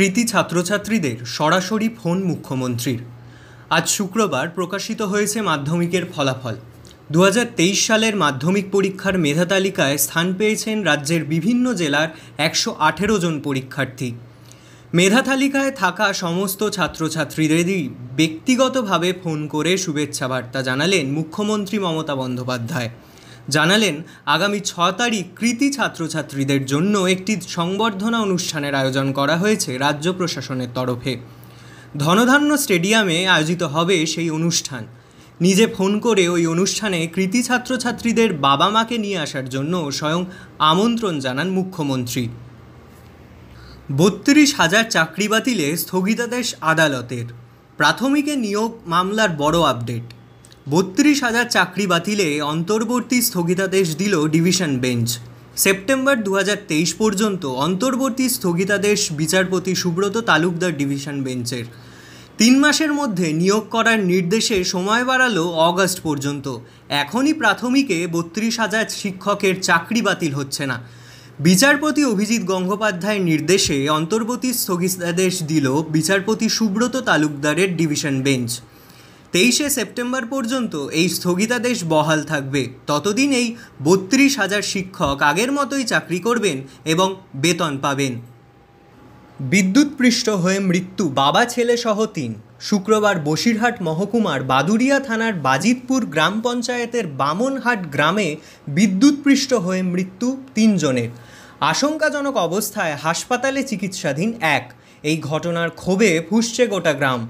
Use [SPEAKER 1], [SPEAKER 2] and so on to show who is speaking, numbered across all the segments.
[SPEAKER 1] কৃতি ছাত্রছাত্রীদের সরাসরি ফোন মুখ্যমন্ত্রীর আজ শুক্রবার প্রকাশিত হয়েছে মাধ্যমিকের ফলাফল দু সালের মাধ্যমিক পরীক্ষার মেধা তালিকায় স্থান পেয়েছেন রাজ্যের বিভিন্ন জেলার একশো আঠেরো জন পরীক্ষার্থী মেধা তালিকায় থাকা সমস্ত ছাত্রছাত্রীদেরই ব্যক্তিগতভাবে ফোন করে শুভেচ্ছা বার্তা জানালেন মুখ্যমন্ত্রী মমতা বন্দ্যোপাধ্যায় জানালেন আগামী ছ তারিখ কৃতি ছাত্রছাত্রীদের জন্য একটি সংবর্ধনা অনুষ্ঠানের আয়োজন করা হয়েছে রাজ্য প্রশাসনের তরফে ধনধান্য স্টেডিয়ামে আয়োজিত হবে সেই অনুষ্ঠান নিজে ফোন করে ওই অনুষ্ঠানে কৃতি ছাত্রছাত্রীদের বাবা মাকে নিয়ে আসার জন্য স্বয়ং আমন্ত্রণ জানান মুখ্যমন্ত্রী বত্রিশ হাজার চাকরি বাতিলে স্থগিতাদেশ আদালতের প্রাথমিকে নিয়োগ মামলার বড় আপডেট বত্রিশ হাজার চাকরি বাতিলে অন্তর্বর্তী স্থগিতাদেশ দিল ডিভিশন বেঞ্চ সেপ্টেম্বর দু পর্যন্ত অন্তর্বর্তী স্থগিতাদেশ বিচারপতি সুব্রত তালুকদার ডিভিশন বেঞ্চের তিন মাসের মধ্যে নিয়োগ করার নির্দেশে সময় বাড়ালো অগাস্ট পর্যন্ত এখনই প্রাথমিকে বত্রিশ হাজার শিক্ষকের চাকরি বাতিল হচ্ছে না বিচারপতি অভিজিৎ গঙ্গোপাধ্যায়ের নির্দেশে অন্তর্বর্তী স্থগিতাদেশ দিল বিচারপতি সুব্রত তালুকদারের ডিভিশন বেঞ্চ তেইশে সেপ্টেম্বর পর্যন্ত এই স্থগিতাদেশ বহাল থাকবে ততদিন এই বত্রিশ হাজার শিক্ষক আগের মতোই চাকরি করবেন এবং বেতন পাবেন বিদ্যুৎপৃষ্ট হয়ে মৃত্যু বাবা ছেলে সহ তিন শুক্রবার বসিরহাট মহকুমার বাদুরিয়া থানার বাজিতপুর গ্রাম পঞ্চায়েতের বামনহাট গ্রামে বিদ্যুৎপৃষ্ট হয়ে মৃত্যু তিনজনের আশঙ্কাজনক অবস্থায় হাসপাতালে চিকিৎসাধীন এক এই ঘটনার ক্ষোভে ফুসছে গোটা গ্রাম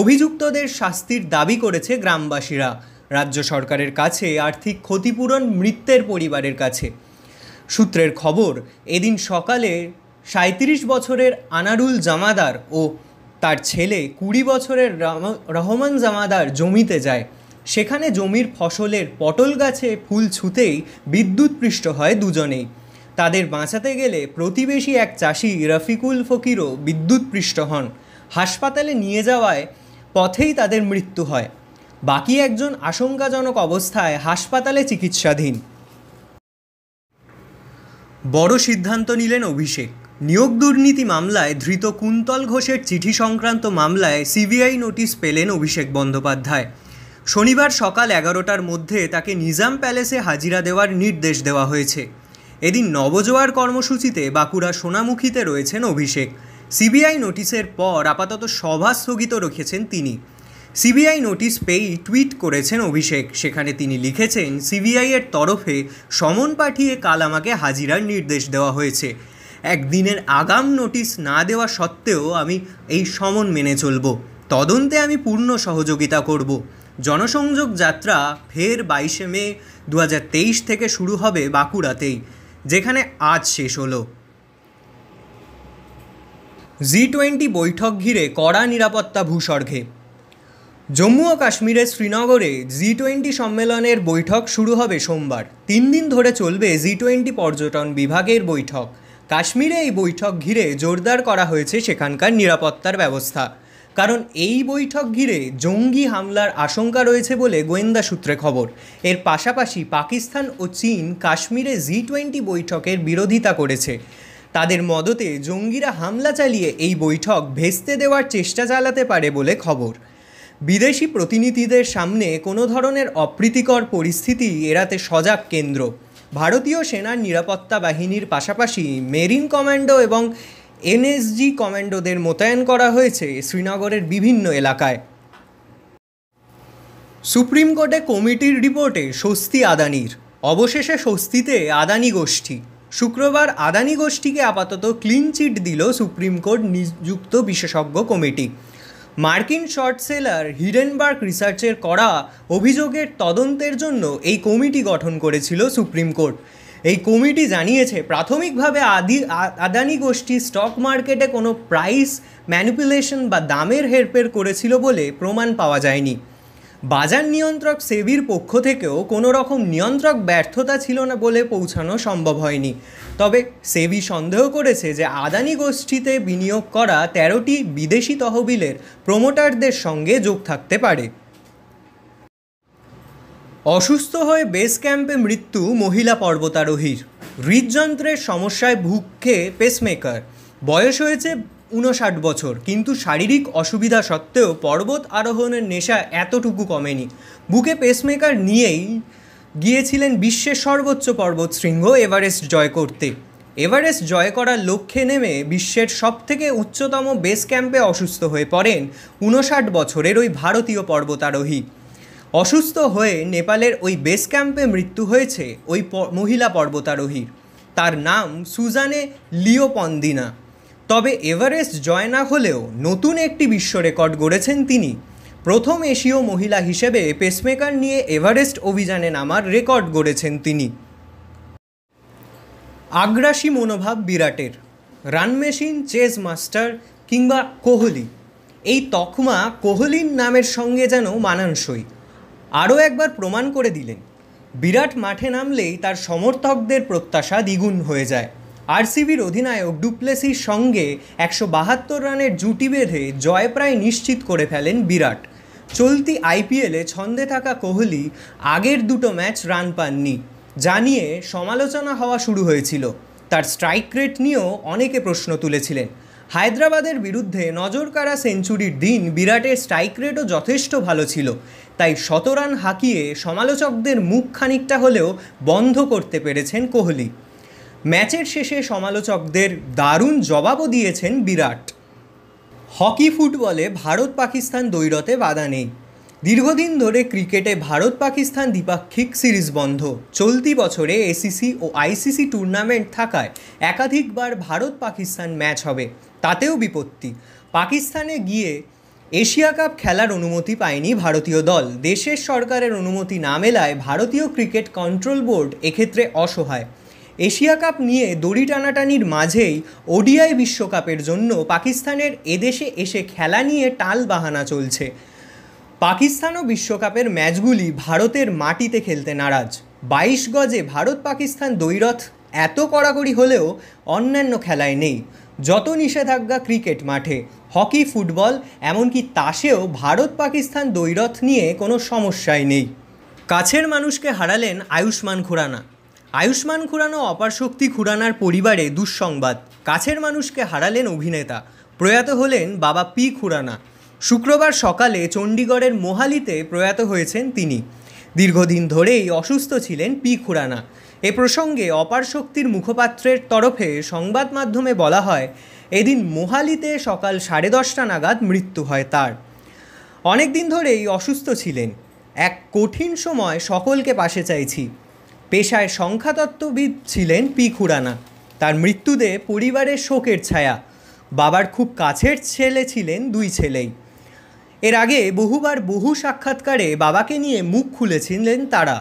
[SPEAKER 1] অভিযুক্তদের শাস্তির দাবি করেছে গ্রামবাসীরা রাজ্য সরকারের কাছে আর্থিক ক্ষতিপূরণ মৃত্যের পরিবারের কাছে সূত্রের খবর এদিন সকালে সাঁত্রিশ বছরের আনারুল জামাদার ও তার ছেলে কুড়ি বছরের রহমান জামাদার জমিতে যায় সেখানে জমির ফসলের পটল গাছে ফুল ছুতেই বিদ্যুৎপৃষ্ট হয় দুজনেই তাদের বাঁচাতে গেলে প্রতিবেশী এক চাষি রফিকুল ফকিরও বিদ্যুৎপৃষ্ট হন হাসপাতালে নিয়ে যাওয়ায় পথেই তাদের মৃত্যু হয় বাকি একজন আশঙ্কাজনক অবস্থায় হাসপাতালে চিকিৎসাধীন বড় সিদ্ধান্ত নিলেন অভিষেক নিয়োগ দুর্নীতি মামলায় ধৃত কুন্তল ঘোষের চিঠি সংক্রান্ত মামলায় সিবিআই নোটিশ পেলেন অভিষেক বন্দ্যোপাধ্যায় শনিবার সকাল এগারোটার মধ্যে তাকে নিজাম প্যালেসে হাজিরা দেওয়ার নির্দেশ দেওয়া হয়েছে এদিন নবজোয়ার কর্মসূচিতে বাঁকুড়া সোনামুখীতে রয়েছেন অভিষেক সিবিআই নোটিশের পর আপাতত সভা স্থগিত রেখেছেন তিনি সিবিআই নোটিশ পেয়েই টুইট করেছেন অভিষেক সেখানে তিনি লিখেছেন সিবিআইয়ের তরফে সমন পাঠিয়ে কাল আমাকে হাজিরার নির্দেশ দেওয়া হয়েছে একদিনের আগাম নোটিশ না দেওয়া সত্ত্বেও আমি এই সমন মেনে চলব তদন্তে আমি পূর্ণ সহযোগিতা করব জনসংযোগ যাত্রা ফের বাইশে মে দু থেকে শুরু হবে বাঁকুড়াতেই যেখানে আজ শেষ হলো জি টোয়েন্টি বৈঠক ঘিরে কড়া নিরাপত্তা ভূস্বর্গে জম্মু ও কাশ্মীরের শ্রীনগরে জি টোয়েন্টি সম্মেলনের বৈঠক শুরু হবে সোমবার তিন দিন ধরে চলবে জি টোয়েন্টি পর্যটন বিভাগের বৈঠক কাশ্মীরে এই বৈঠক ঘিরে জোরদার করা হয়েছে সেখানকার নিরাপত্তার ব্যবস্থা কারণ এই বৈঠক ঘিরে জঙ্গি হামলার আশঙ্কা রয়েছে বলে গোয়েন্দা সূত্রে খবর এর পাশাপাশি পাকিস্তান ও চীন কাশ্মীরে জি টোয়েন্টি বৈঠকের বিরোধিতা করেছে তাদের মদতে জঙ্গিরা হামলা চালিয়ে এই বৈঠক ভেস্তে দেওয়ার চেষ্টা চালাতে পারে বলে খবর বিদেশি প্রতিনিধিদের সামনে কোনো ধরনের অপ্রীতিকর পরিস্থিতি এড়াতে সজাগ কেন্দ্র ভারতীয় সেনার নিরাপত্তা বাহিনীর পাশাপাশি মেরিন কমান্ডো এবং এনএসজি কমান্ডোদের মোতায়েন করা হয়েছে শ্রীনগরের বিভিন্ন এলাকায় সুপ্রিম কোর্টে কমিটির রিপোর্টে স্বস্তি আদানির অবশেষে স্বস্তিতে আদানি গোষ্ঠী শুক্রবার আদানি গোষ্ঠীকে আপাতত ক্লিন চিট দিল সুপ্রিম কোর্ট নিযুক্ত বিশেষজ্ঞ কমিটি মার্কিন শর্ট সেলার হিডেনবার্গ রিসার্চের করা অভিযোগের তদন্তের জন্য এই কমিটি গঠন করেছিল সুপ্রিম কোর্ট এই কমিটি জানিয়েছে প্রাথমিকভাবে আদি আদানি গোষ্ঠী স্টক মার্কেটে কোনো প্রাইস ম্যানিপুলেশন বা দামের হেরফের করেছিল বলে প্রমাণ পাওয়া যায়নি বাজার নিয়ন্ত্রক সেবির পক্ষ থেকেও কোনো রকম নিয়ন্ত্রক ব্যর্থতা ছিল না বলে পৌঁছানো সম্ভব হয়নি তবে সেবি সন্দেহ করেছে যে আদানি গোষ্ঠীতে বিনিয়োগ করা তেরোটি বিদেশি তহবিলের প্রোমোটারদের সঙ্গে যোগ থাকতে পারে অসুস্থ হয়ে বেস ক্যাম্পে মৃত্যু মহিলা পর্বতারোহীর হৃদযন্ত্রের সমস্যায় ভুগছে পেসমেকার বয়স হয়েছে উনষাট বছর কিন্তু শারীরিক অসুবিধা সত্ত্বেও পর্বত আরোহণের নেশা এতটুকু কমেনি বুকে পেসমেকার নিয়েই গিয়েছিলেন বিশ্বের সর্বোচ্চ পর্বত শৃঙ্গ এভারেস্ট জয় করতে এভারেস্ট জয় করার লক্ষ্যে নেমে বিশ্বের সবথেকে উচ্চতম বেস ক্যাম্পে অসুস্থ হয়ে পড়েন উনষাট বছরের ওই ভারতীয় পর্বতারোহী অসুস্থ হয়ে নেপালের ওই বেস ক্যাম্পে মৃত্যু হয়েছে ওই মহিলা পর্বতারোহীর তার নাম সুজানে লিওপন্দিনা তবে এভারেস্ট জয় না হলেও নতুন একটি বিশ্ব রেকর্ড গড়েছেন তিনি প্রথম এশীয় মহিলা হিসেবে পেসমেকার নিয়ে এভারেস্ট অভিযানে নামার রেকর্ড গড়েছেন তিনি আগ্রাসী মনোভাব বিরাটের রান মেশিন চেজ মাস্টার কিংবা কোহলি এই তকমা কোহলির নামের সঙ্গে যেন মানানসই আরও একবার প্রমাণ করে দিলেন বিরাট মাঠে নামলেই তার সমর্থকদের প্রত্যাশা দ্বিগুণ হয়ে যায় আরসিবির অধিনায়ক ডুপ্লেসির সঙ্গে একশো বাহাত্তর রানের জুটি বেঁধে জয় প্রায় নিশ্চিত করে ফেলেন বিরাট চলতি আইপিএলে ছন্দে থাকা কোহলি আগের দুটো ম্যাচ রান পাননি জানিয়ে সমালোচনা হওয়া শুরু হয়েছিল তার স্ট্রাইক রেট নিয়েও অনেকে প্রশ্ন তুলেছিলেন হায়দ্রাবাদের বিরুদ্ধে নজর কাড়া সেঞ্চুরির দিন বিরাটের স্ট্রাইক রেটও যথেষ্ট ভালো ছিল তাই শতরান হাঁকিয়ে সমালোচকদের মুখ খানিকটা হলেও বন্ধ করতে পেরেছেন কোহলি ম্যাচের শেষে সমালোচকদের দারুণ জবাবও দিয়েছেন বিরাট হকি ফুটবলে ভারত পাকিস্তান দৈরতে বাধা নেই দীর্ঘদিন ধরে ক্রিকেটে ভারত পাকিস্তান দ্বিপাক্ষিক সিরিজ বন্ধ চলতি বছরে এসিসি ও আইসিসি টুর্নামেন্ট থাকায় একাধিকবার ভারত পাকিস্তান ম্যাচ হবে তাতেও বিপত্তি পাকিস্তানে গিয়ে এশিয়া কাপ খেলার অনুমতি পায়নি ভারতীয় দল দেশের সরকারের অনুমতি না মেলায় ভারতীয় ক্রিকেট কন্ট্রোল বোর্ড এক্ষেত্রে অসহায় এশিয়া কাপ নিয়ে দড়ি টানাটানির মাঝেই ওডিআই বিশ্বকাপের জন্য পাকিস্তানের এদেশে এসে খেলা নিয়ে টাল বাহানা চলছে পাকিস্তানও বিশ্বকাপের ম্যাচগুলি ভারতের মাটিতে খেলতে নারাজ বাইশ গজে ভারত পাকিস্তান দৈরথ এত কড়াকড়ি হলেও অন্যান্য খেলায় নেই যত নিষেধাজ্ঞা ক্রিকেট মাঠে হকি ফুটবল এমনকি তাসেও ভারত পাকিস্তান দৈরথ নিয়ে কোনো সমস্যাই নেই কাছের মানুষকে হারালেন আয়ুষ্মান খুরানা আয়ুষ্মান খুরানো অপার শক্তি খুরানার পরিবারে দুঃসংবাদ কাছের মানুষকে হারালেন অভিনেতা প্রয়াত হলেন বাবা পি খুরানা শুক্রবার সকালে চণ্ডীগড়ের মোহালিতে প্রয়াত হয়েছেন তিনি দীর্ঘদিন ধরেই অসুস্থ ছিলেন পি খুরানা এ প্রসঙ্গে অপার শক্তির মুখপাত্রের তরফে সংবাদ মাধ্যমে বলা হয় এদিন মোহালিতে সকাল সাড়ে দশটা নাগাদ মৃত্যু হয় তার অনেক দিন ধরেই অসুস্থ ছিলেন এক কঠিন সময় সকলকে পাশে চাইছি পেশায় সংখ্যাতত্ত্ববিদ ছিলেন পি খুরানা তার মৃত্যুতে পরিবারের শোকের ছায়া বাবার খুব কাছের ছেলে ছিলেন দুই ছেলেই এর আগে বহুবার বহু সাক্ষাৎকারে বাবাকে নিয়ে মুখ খুলেছিলেন তারা